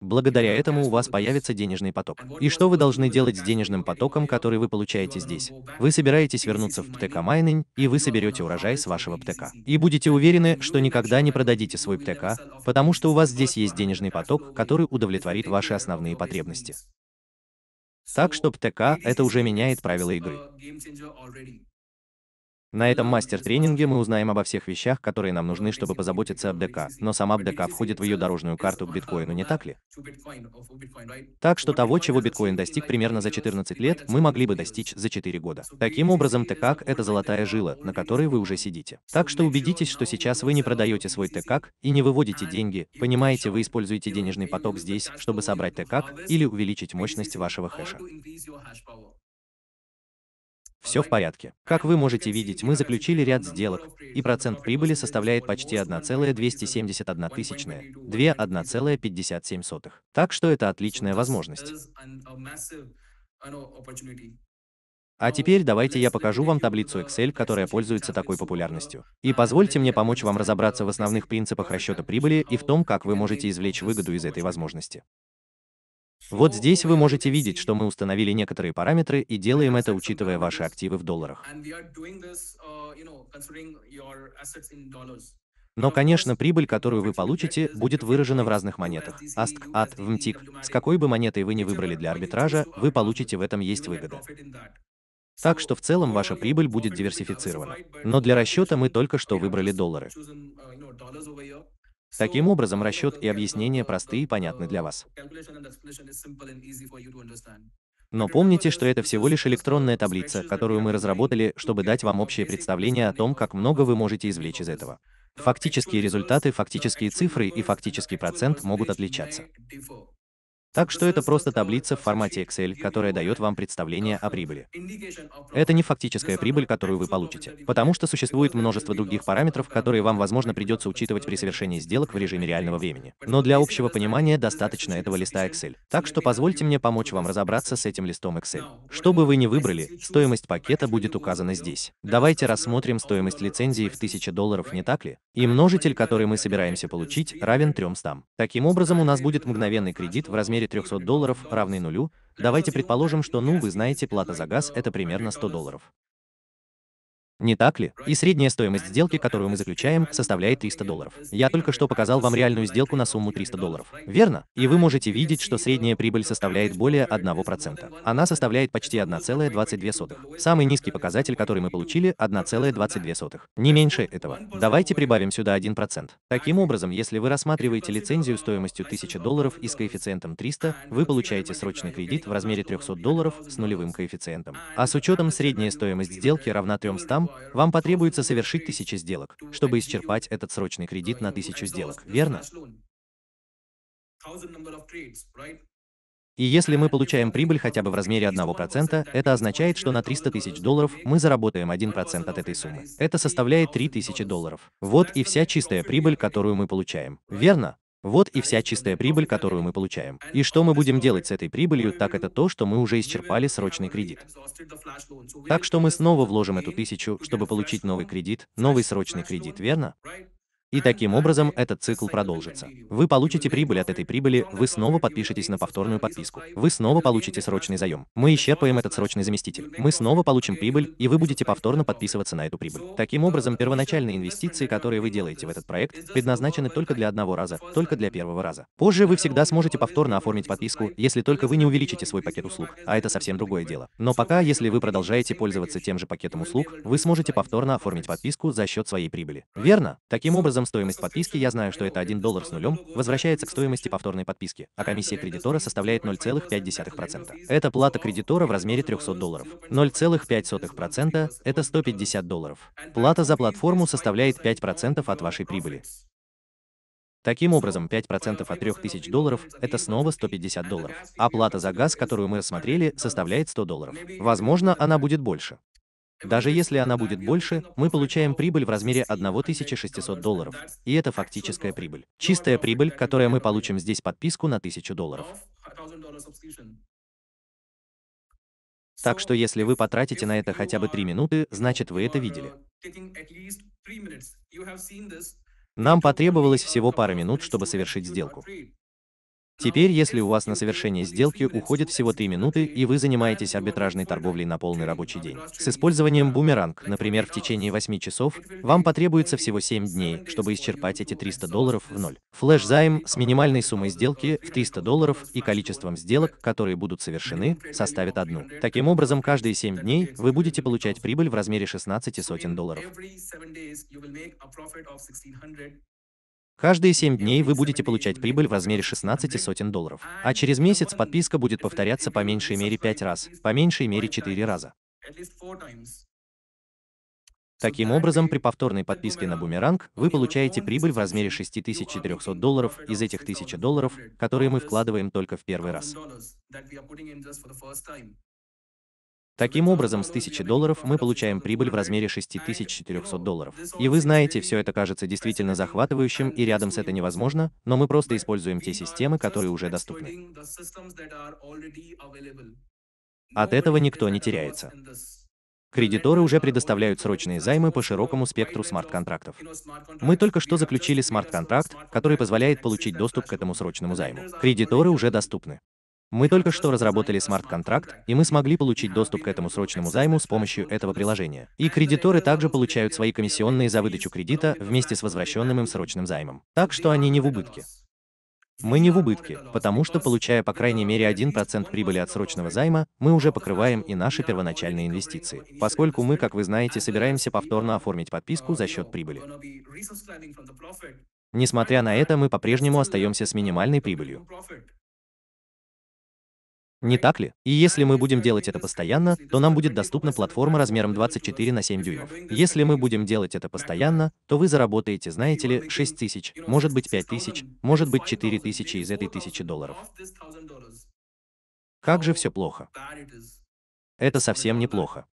Благодаря этому у вас появится денежный поток. И что вы должны делать с денежным потоком, который вы получаете здесь? Вы собираетесь вернуться в ПТК Майнинг, и вы соберете урожай с вашего ПТК. И будете уверены, что никогда не продадите свой ПТК, потому что у вас здесь есть денежный поток, который удовлетворит ваши основные потребности. Так что ПТК это уже меняет правила игры. На этом мастер-тренинге мы узнаем обо всех вещах, которые нам нужны, чтобы позаботиться об ДК, но сама ДК входит в ее дорожную карту к биткоину, не так ли? Так что того, чего биткоин достиг примерно за 14 лет, мы могли бы достичь за 4 года. Таким образом, ТКК — это золотая жила, на которой вы уже сидите. Так что убедитесь, что сейчас вы не продаете свой ТКК и не выводите деньги, понимаете, вы используете денежный поток здесь, чтобы собрать ТКК или увеличить мощность вашего хэша. Все в порядке. Как вы можете видеть, мы заключили ряд сделок, и процент прибыли составляет почти 1,271 тысячная, 2,157. Так что это отличная возможность. А теперь давайте я покажу вам таблицу Excel, которая пользуется такой популярностью. И позвольте мне помочь вам разобраться в основных принципах расчета прибыли и в том, как вы можете извлечь выгоду из этой возможности. Вот здесь вы можете видеть, что мы установили некоторые параметры и делаем это, учитывая ваши активы в долларах. Uh, Но, конечно, прибыль, которую вы получите, будет выражена в разных монетах. АСТК, АТ, ВМТИК. E, С какой бы монетой вы не выбрали для арбитража, вы получите в этом есть выгода. Так что в целом uh, ваша прибыль будет диверсифицирована. Но для расчета мы только что выбрали доллары. Uh, Таким образом, расчет и объяснение просты и понятны для вас. Но помните, что это всего лишь электронная таблица, которую мы разработали, чтобы дать вам общее представление о том, как много вы можете извлечь из этого. Фактические результаты, фактические цифры и фактический процент могут отличаться. Так что это просто таблица в формате Excel, которая дает вам представление о прибыли. Это не фактическая прибыль, которую вы получите, потому что существует множество других параметров, которые вам, возможно, придется учитывать при совершении сделок в режиме реального времени. Но для общего понимания достаточно этого листа Excel. Так что позвольте мне помочь вам разобраться с этим листом Excel. Что бы вы ни выбрали, стоимость пакета будет указана здесь. Давайте рассмотрим стоимость лицензии в 1000 долларов, не так ли? И множитель, который мы собираемся получить, равен 300. Таким образом, у нас будет мгновенный кредит в размере размере 300 долларов равный нулю, давайте предположим, что ну вы знаете плата за газ это примерно 100 долларов. Не так ли? И средняя стоимость сделки, которую мы заключаем, составляет 300 долларов. Я только что показал вам реальную сделку на сумму 300 долларов. Верно? И вы можете видеть, что средняя прибыль составляет более 1%. Она составляет почти 1,22. Самый низкий показатель, который мы получили, 1,22. Не меньше этого. Давайте прибавим сюда 1%. Таким образом, если вы рассматриваете лицензию стоимостью 1000 долларов и с коэффициентом 300, вы получаете срочный кредит в размере 300 долларов с нулевым коэффициентом. А с учетом средняя стоимость сделки равна 300, вам потребуется совершить тысячи сделок, чтобы исчерпать этот срочный кредит на тысячу сделок, верно? И если мы получаем прибыль хотя бы в размере 1%, это означает, что на 300 тысяч долларов мы заработаем 1% от этой суммы. Это составляет 3000 долларов. Вот и вся чистая прибыль, которую мы получаем. Верно? Вот и вся чистая прибыль, которую мы получаем. И что мы будем делать с этой прибылью, так это то, что мы уже исчерпали срочный кредит. Так что мы снова вложим эту тысячу, чтобы получить новый кредит, новый срочный кредит, верно? И таким образом этот цикл продолжится. Вы получите прибыль от этой прибыли, вы снова подпишетесь на повторную подписку. Вы снова получите срочный заем. Мы исчерпаем этот срочный заместитель. Мы снова получим прибыль, и вы будете повторно подписываться на эту прибыль. Таким образом, первоначальные инвестиции, которые вы делаете в этот проект, предназначены только для одного раза, только для первого раза. Позже вы всегда сможете повторно оформить подписку, если только вы не увеличите свой пакет услуг, а это совсем другое дело. Но пока, если вы продолжаете пользоваться тем же пакетом услуг, вы сможете повторно оформить подписку за счет своей прибыли. Верно? Таким образом, образом, стоимость подписки, я знаю, что это 1 доллар с нулем, возвращается к стоимости повторной подписки, а комиссия кредитора составляет 0,5%. Это плата кредитора в размере 300 долларов. 0,5% — это 150 долларов. Плата за платформу составляет 5% от вашей прибыли. Таким образом, 5% от 3000 долларов – это снова 150 долларов. А плата за газ, которую мы рассмотрели, составляет 100 долларов. Возможно, она будет больше. Даже если она будет больше, мы получаем прибыль в размере 1600 долларов. И это фактическая прибыль. Чистая прибыль, которая мы получим здесь подписку на 1000 долларов. Так что если вы потратите на это хотя бы 3 минуты, значит вы это видели. Нам потребовалось всего пара минут, чтобы совершить сделку. Теперь, если у вас на совершение сделки уходит всего 3 минуты, и вы занимаетесь арбитражной торговлей на полный рабочий день. С использованием бумеранг, например, в течение 8 часов, вам потребуется всего 7 дней, чтобы исчерпать эти 300 долларов в ноль. Флэш-займ с минимальной суммой сделки в 300 долларов и количеством сделок, которые будут совершены, составит одну. Таким образом, каждые 7 дней вы будете получать прибыль в размере 16 сотен долларов. Каждые 7 дней вы будете получать прибыль в размере 16 сотен долларов. А через месяц подписка будет повторяться по меньшей мере 5 раз, по меньшей мере 4 раза. Таким образом, при повторной подписке на Бумеранг вы получаете прибыль в размере 6400 долларов из этих 1000 долларов, которые мы вкладываем только в первый раз. Таким образом, с 1000 долларов мы получаем прибыль в размере 6400 долларов. И вы знаете, все это кажется действительно захватывающим, и рядом с это невозможно, но мы просто используем те системы, которые уже доступны. От этого никто не теряется. Кредиторы уже предоставляют срочные займы по широкому спектру смарт-контрактов. Мы только что заключили смарт-контракт, который позволяет получить доступ к этому срочному займу. Кредиторы уже доступны. Мы только что разработали смарт-контракт, и мы смогли получить доступ к этому срочному займу с помощью этого приложения. И кредиторы также получают свои комиссионные за выдачу кредита вместе с возвращенным им срочным займом. Так что они не в убытке. Мы не в убытке, потому что, получая по крайней мере 1% прибыли от срочного займа, мы уже покрываем и наши первоначальные инвестиции, поскольку мы, как вы знаете, собираемся повторно оформить подписку за счет прибыли. Несмотря на это, мы по-прежнему остаемся с минимальной прибылью. Не так ли? И если мы будем делать это постоянно, то нам будет доступна платформа размером 24 на 7 дюймов. Если мы будем делать это постоянно, то вы заработаете, знаете ли, 6 тысяч, может быть 5 тысяч, может быть 4 тысячи из этой тысячи долларов. Как же все плохо. Это совсем неплохо.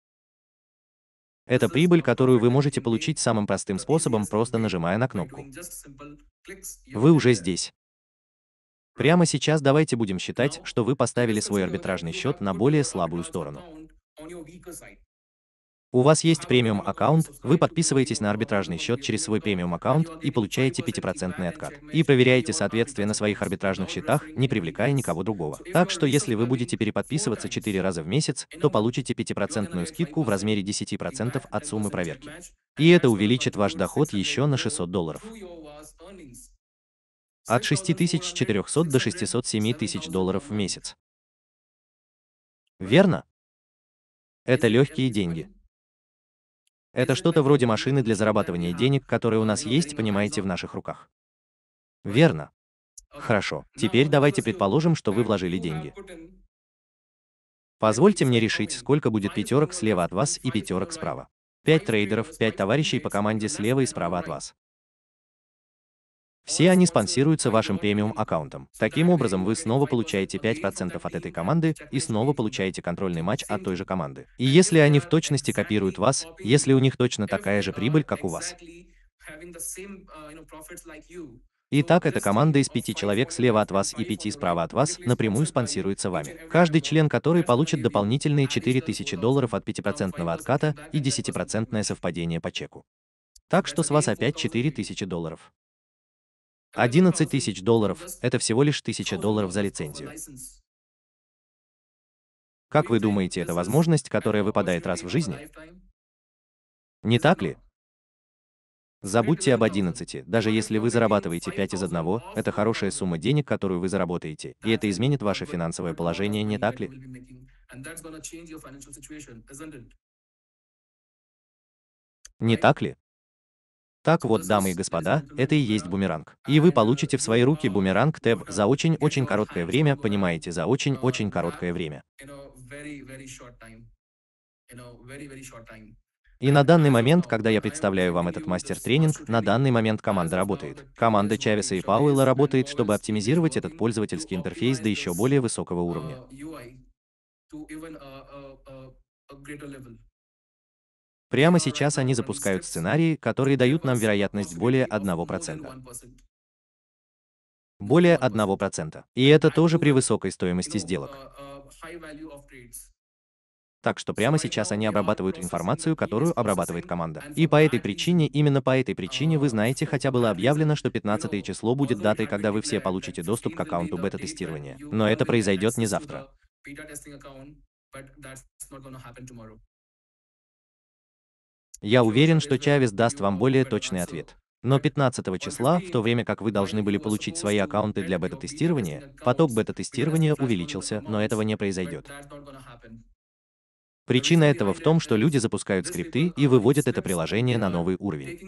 Это прибыль, которую вы можете получить самым простым способом, просто нажимая на кнопку. Вы уже здесь. Прямо сейчас давайте будем считать, что вы поставили свой арбитражный счет на более слабую сторону. У вас есть премиум аккаунт, вы подписываетесь на арбитражный счет через свой премиум аккаунт и получаете 5% откат. И проверяете соответствие на своих арбитражных счетах, не привлекая никого другого. Так что если вы будете переподписываться 4 раза в месяц, то получите 5% скидку в размере 10% от суммы проверки. И это увеличит ваш доход еще на 600 долларов от 6400 до 607 тысяч долларов в месяц. Верно? Это легкие деньги. Это что-то вроде машины для зарабатывания денег, которые у нас есть, понимаете, в наших руках. Верно. Хорошо. Теперь давайте предположим, что вы вложили деньги. Позвольте мне решить, сколько будет пятерок слева от вас и пятерок справа. Пять трейдеров, пять товарищей по команде слева и справа от вас. Все они спонсируются вашим премиум аккаунтом. Таким образом, вы снова получаете 5% от этой команды и снова получаете контрольный матч от той же команды. И если они в точности копируют вас, если у них точно такая же прибыль, как у вас. Итак, эта команда из пяти человек слева от вас и пяти справа от вас напрямую спонсируется вами. Каждый член которой получит дополнительные 4000 долларов от 5% отката и 10% совпадение по чеку. Так что с вас опять 4000 долларов. 11 тысяч долларов – это всего лишь тысяча долларов за лицензию. Как вы думаете, это возможность, которая выпадает раз в жизни? Не так ли? Забудьте об 11, даже если вы зарабатываете 5 из одного, это хорошая сумма денег, которую вы заработаете, и это изменит ваше финансовое положение, не так ли? Не так ли? Так вот, дамы и господа, это и есть бумеранг. И вы получите в свои руки бумеранг Теб за очень-очень короткое время, понимаете, за очень-очень короткое время. И на данный момент, когда я представляю вам этот мастер-тренинг, на данный момент команда работает. Команда Чавеса и Пауэлла работает, чтобы оптимизировать этот пользовательский интерфейс до еще более высокого уровня. Прямо сейчас они запускают сценарии, которые дают нам вероятность более 1%. Более 1%. И это тоже при высокой стоимости сделок. Так что прямо сейчас они обрабатывают информацию, которую обрабатывает команда. И по этой причине, именно по этой причине вы знаете, хотя было объявлено, что 15 число будет датой, когда вы все получите доступ к аккаунту бета-тестирования. Но это произойдет не завтра. Я уверен, что Чавес даст вам более точный ответ. Но 15 числа, в то время как вы должны были получить свои аккаунты для бета-тестирования, поток бета-тестирования увеличился, но этого не произойдет. Причина этого в том, что люди запускают скрипты и выводят это приложение на новый уровень.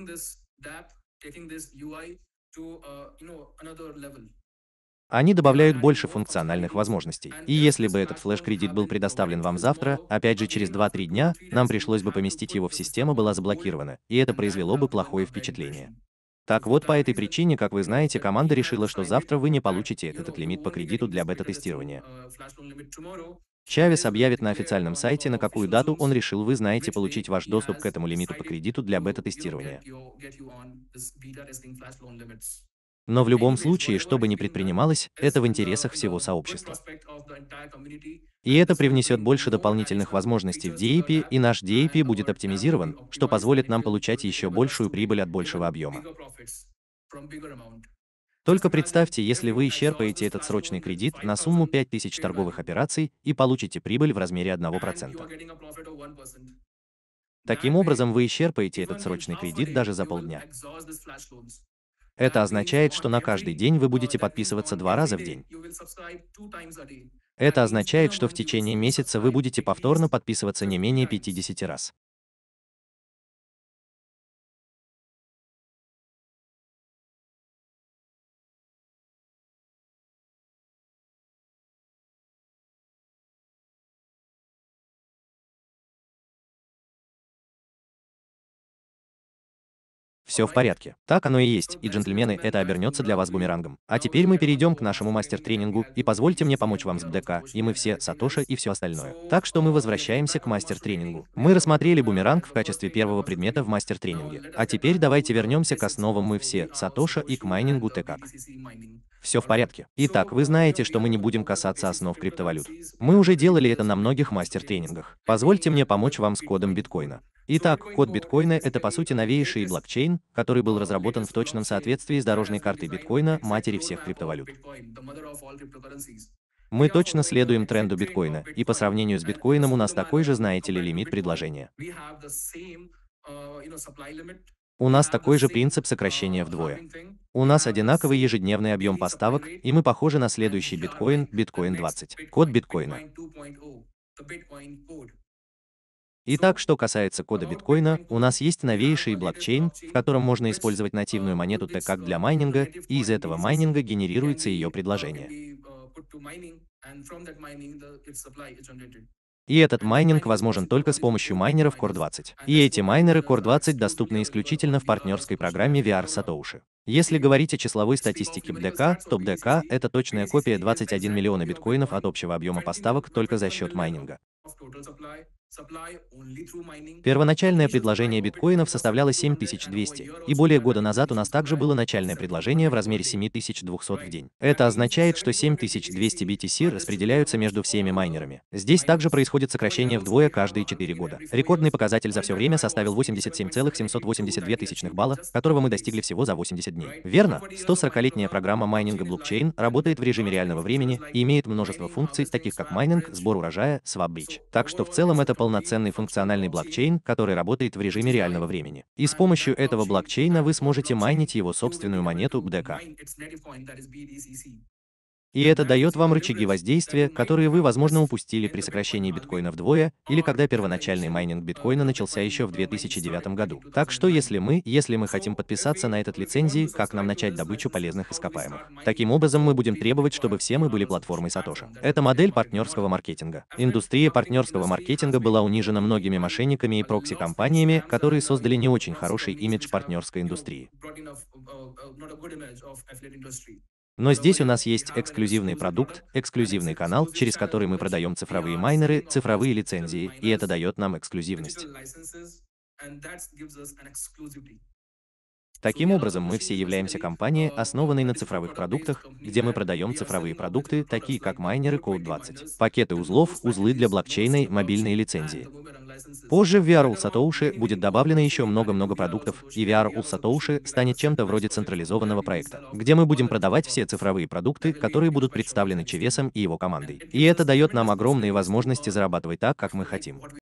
Они добавляют больше функциональных возможностей. И если бы этот флеш-кредит был предоставлен вам завтра, опять же через 2-3 дня, нам пришлось бы поместить его в систему была заблокирована, и это произвело бы плохое впечатление. Так вот, по этой причине, как вы знаете, команда решила, что завтра вы не получите этот лимит по кредиту для бета-тестирования. Чавес объявит на официальном сайте, на какую дату он решил вы знаете получить ваш доступ к этому лимиту по кредиту для бета-тестирования. Но в любом случае, что бы ни предпринималось, это в интересах всего сообщества. И это привнесет больше дополнительных возможностей в DAP, и наш DAP будет оптимизирован, что позволит нам получать еще большую прибыль от большего объема. Только представьте, если вы исчерпаете этот срочный кредит на сумму 5000 торговых операций и получите прибыль в размере 1%. Таким образом, вы исчерпаете этот срочный кредит даже за полдня. Это означает, что на каждый день вы будете подписываться два раза в день. Это означает, что в течение месяца вы будете повторно подписываться не менее 50 раз. все в порядке. Так оно и есть, и джентльмены, это обернется для вас бумерангом. А теперь мы перейдем к нашему мастер-тренингу, и позвольте мне помочь вам с БДК, и мы все, Сатоша и все остальное. Так что мы возвращаемся к мастер-тренингу. Мы рассмотрели бумеранг в качестве первого предмета в мастер-тренинге. А теперь давайте вернемся к основам мы все, Сатоша и к майнингу ТКК все в порядке. Итак, вы знаете, что мы не будем касаться основ криптовалют. Мы уже делали это на многих мастер-тренингах. Позвольте мне помочь вам с кодом биткоина. Итак, код биткоина – это по сути новейший блокчейн, который был разработан в точном соответствии с дорожной картой биткоина, матери всех криптовалют. Мы точно следуем тренду биткоина, и по сравнению с биткоином у нас такой же, знаете ли, лимит предложения. У нас такой же принцип сокращения вдвое. У нас одинаковый ежедневный объем поставок, и мы похожи на следующий биткоин, биткоин 20, код биткоина. Итак, что касается кода биткоина, у нас есть новейший блокчейн, в котором можно использовать нативную монету T как для майнинга, и из этого майнинга генерируется ее предложение. И этот майнинг возможен только с помощью майнеров Core 20. И эти майнеры Core 20 доступны исключительно в партнерской программе VR Satoshi. Если говорить о числовой статистике БДК, то БДК — это точная копия 21 миллиона биткоинов от общего объема поставок только за счет майнинга. Первоначальное предложение биткоинов составляло 7200, и более года назад у нас также было начальное предложение в размере 7200 в день. Это означает, что 7200 BTC распределяются между всеми майнерами. Здесь также происходит сокращение вдвое каждые 4 года. Рекордный показатель за все время составил 87,782 балла, которого мы достигли всего за 80 дней. Верно? 140-летняя программа майнинга блокчейн работает в режиме реального времени и имеет множество функций, таких как майнинг, сбор урожая, свап-бридж. Так что в целом это полноценный функциональный блокчейн, который работает в режиме реального времени. И с помощью этого блокчейна вы сможете майнить его собственную монету BDK. И это дает вам рычаги воздействия, которые вы, возможно, упустили при сокращении биткоина вдвое, или когда первоначальный майнинг биткоина начался еще в 2009 году. Так что если мы, если мы хотим подписаться на этот лицензии, как нам начать добычу полезных ископаемых? Таким образом, мы будем требовать, чтобы все мы были платформой Сатоши. Это модель партнерского маркетинга. Индустрия партнерского маркетинга была унижена многими мошенниками и прокси-компаниями, которые создали не очень хороший имидж партнерской индустрии. Но здесь у нас есть эксклюзивный продукт, эксклюзивный канал, через который мы продаем цифровые майнеры, цифровые лицензии, и это дает нам эксклюзивность. Таким образом, мы все являемся компанией, основанной на цифровых продуктах, где мы продаем цифровые продукты, такие как майнеры Code20, пакеты узлов, узлы для блокчейна, мобильные лицензии. Позже в VR Satoshi будет добавлено еще много-много продуктов, и VR Satoshi станет чем-то вроде централизованного проекта, где мы будем продавать все цифровые продукты, которые будут представлены Чевесом и его командой. И это дает нам огромные возможности зарабатывать так, как мы хотим.